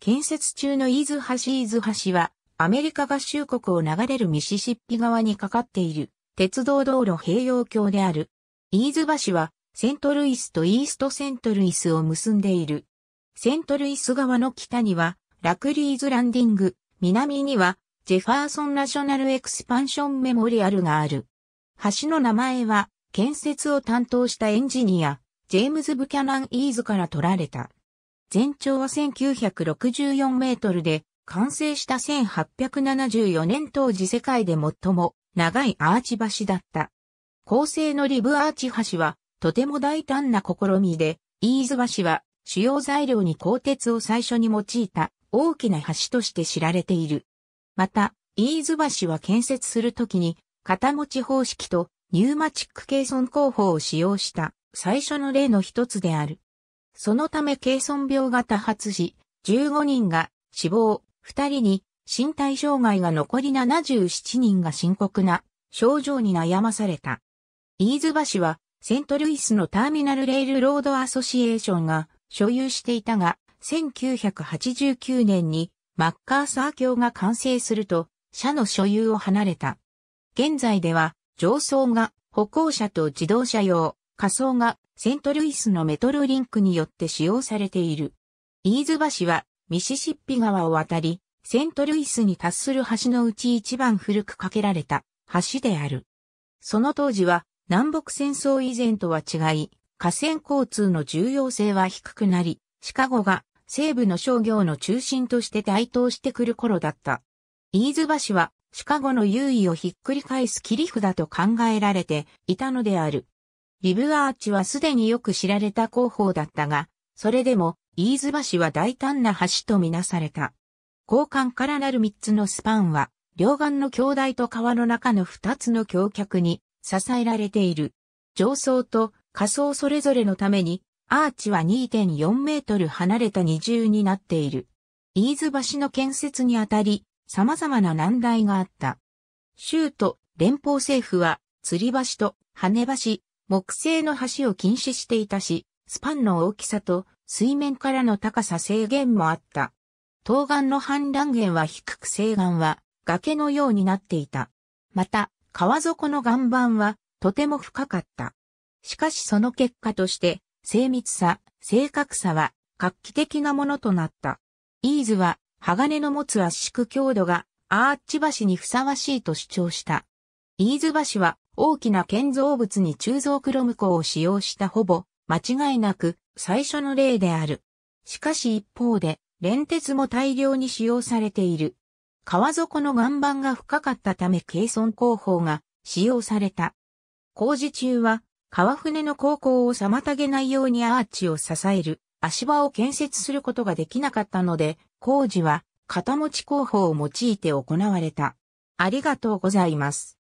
建設中のイーズ橋イーズ橋は、アメリカ合衆国を流れるミシシッピ川にかかっている鉄道道路併用橋である。イーズ橋は、セントルイスとイーストセントルイスを結んでいる。セントルイス側の北には、ラクリーズランディング、南には、ジェファーソンナショナルエクスパンションメモリアルがある。橋の名前は、建設を担当したエンジニア、ジェームズ・ブキャナン・イーズから取られた。全長は1964メートルで、完成した1874年当時世界で最も長いアーチ橋だった。構成のリブアーチ橋はとても大胆な試みで、飯ズ橋は主要材料に鋼鉄を最初に用いた大きな橋として知られている。また、飯ズ橋は建設するときに、片持ち方式とニューマチック計算工法を使用した最初の例の一つである。そのため軽損病が多発し、15人が死亡、2人に身体障害が残り77人が深刻な症状に悩まされた。飯津橋はセントルイスのターミナルレールロードアソシエーションが所有していたが、1989年にマッカーサー橋が完成すると、社の所有を離れた。現在では、上層が歩行者と自動車用、仮想がセントルイスのメトロリンクによって使用されている。イーズ橋はミシシッピ川を渡り、セントルイスに達する橋のうち一番古く架けられた橋である。その当時は南北戦争以前とは違い、河川交通の重要性は低くなり、シカゴが西部の商業の中心として台頭してくる頃だった。イーズ橋はシカゴの優位をひっくり返す切り札と考えられていたのである。リブアーチはすでによく知られた工法だったが、それでも、飯ズ橋は大胆な橋とみなされた。交換からなる三つのスパンは、両岸の橋台と川の中の二つの橋脚に支えられている。上層と下層それぞれのために、アーチは2.4メートル離れた二重になっている。飯ズ橋の建設にあたり、様々な難題があった。州都、連邦政府は、吊り橋と跳ね橋、木製の橋を禁止していたし、スパンの大きさと水面からの高さ制限もあった。東岸の氾濫源は低く西岸は崖のようになっていた。また、川底の岩盤はとても深かった。しかしその結果として、精密さ、正確さは画期的なものとなった。イーズは鋼の持つ圧縮強度がアーチ橋にふさわしいと主張した。イーズ橋は大きな建造物に鋳造クロム鋼を使用したほぼ、間違いなく最初の例である。しかし一方で、連鉄も大量に使用されている。川底の岩盤が深かったため軽損工法が使用された。工事中は、川船の航行を妨げないようにアーチを支える足場を建設することができなかったので、工事は片持ち工法を用いて行われた。ありがとうございます。